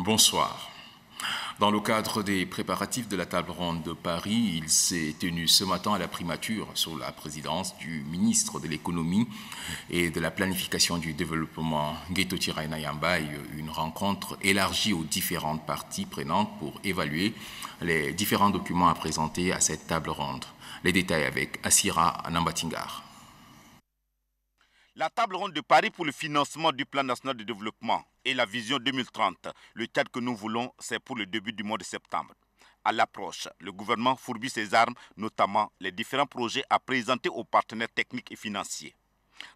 Bonsoir. Dans le cadre des préparatifs de la table ronde de Paris, il s'est tenu ce matin à la primature sous la présidence du ministre de l'économie et de la planification du développement Ghetto Yambay, une rencontre élargie aux différentes parties prenantes pour évaluer les différents documents à présenter à cette table ronde. Les détails avec Asira Nambatingar. La table ronde de Paris pour le financement du plan national de développement et la vision 2030. Le cadre que nous voulons, c'est pour le début du mois de septembre. À l'approche, le gouvernement fourbit ses armes, notamment les différents projets à présenter aux partenaires techniques et financiers.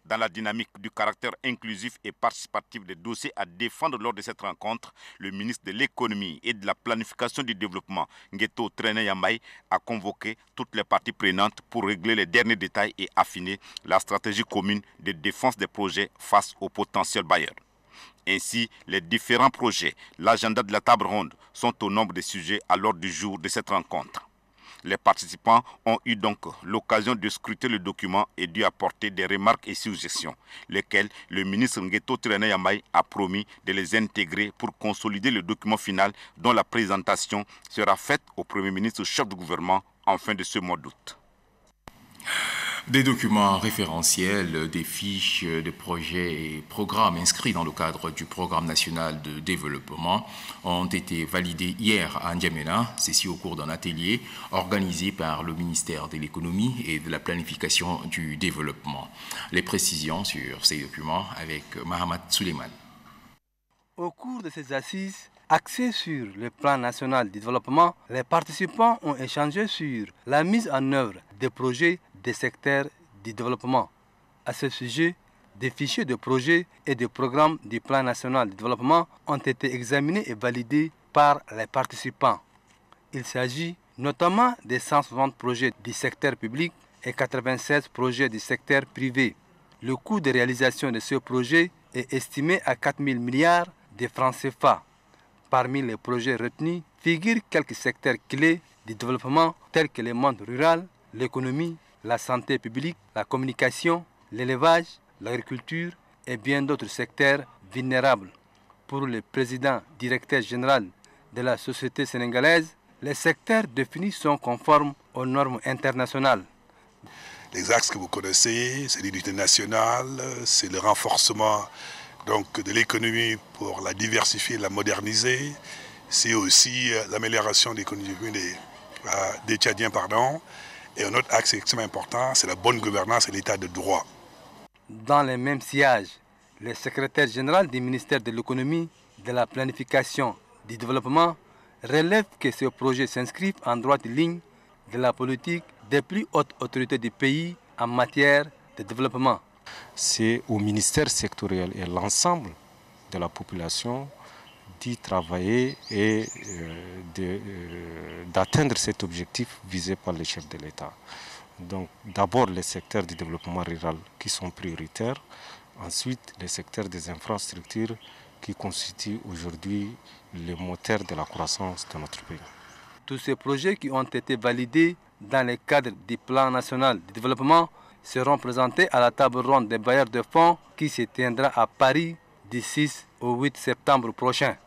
Dans la dynamique du caractère inclusif et participatif des dossiers à défendre lors de cette rencontre, le ministre de l'économie et de la planification du développement, Ngueto Trené a convoqué toutes les parties prenantes pour régler les derniers détails et affiner la stratégie commune de défense des projets face aux potentiels bailleurs. Ainsi, les différents projets, l'agenda de la table ronde sont au nombre des sujets à l'ordre du jour de cette rencontre. Les participants ont eu donc l'occasion de scruter le document et d'y apporter des remarques et suggestions, lesquelles le ministre Ngueto Yamai a promis de les intégrer pour consolider le document final dont la présentation sera faite au Premier ministre chef du gouvernement en fin de ce mois d'août des documents référentiels, des fiches de projets et programmes inscrits dans le cadre du programme national de développement ont été validés hier à N'Djamena, ceci au cours d'un atelier organisé par le ministère de l'économie et de la planification du développement. Les précisions sur ces documents avec Mahamat Suleiman. Au cours de ces assises, axées sur le plan national de développement, les participants ont échangé sur la mise en œuvre des projets des secteurs du développement. À ce sujet, des fichiers de projets et de programmes du plan national de développement ont été examinés et validés par les participants. Il s'agit notamment des 160 projets du secteur public et 96 projets du secteur privé. Le coût de réalisation de ce projet est estimé à 4 000 milliards de francs CFA. Parmi les projets retenus figurent quelques secteurs clés du développement tels que le monde rural, l'économie, la santé publique, la communication, l'élevage, l'agriculture et bien d'autres secteurs vulnérables. Pour le président directeur général de la société sénégalaise, les secteurs définis sont conformes aux normes internationales. Les axes que vous connaissez, c'est l'unité nationale, c'est le renforcement donc, de l'économie pour la diversifier, la moderniser, c'est aussi euh, l'amélioration des conditions des, euh, des Tchadiens, pardon, et un autre axe extrêmement important, c'est la bonne gouvernance et l'état de droit. Dans les mêmes sillages, le secrétaire général du ministère de l'économie, de la planification, du développement relève que ce projet s'inscrit en droite ligne de la politique des plus hautes autorités du pays en matière de développement. C'est au ministère sectoriel et l'ensemble de la population d'y travailler et euh, de euh, d'atteindre cet objectif visé par le chef de l'État. Donc d'abord les secteurs du développement rural qui sont prioritaires, ensuite les secteurs des infrastructures qui constituent aujourd'hui le moteur de la croissance de notre pays. Tous ces projets qui ont été validés dans le cadre du plan national de développement seront présentés à la table ronde des bailleurs de fonds qui se tiendra à Paris du 6 au 8 septembre prochain.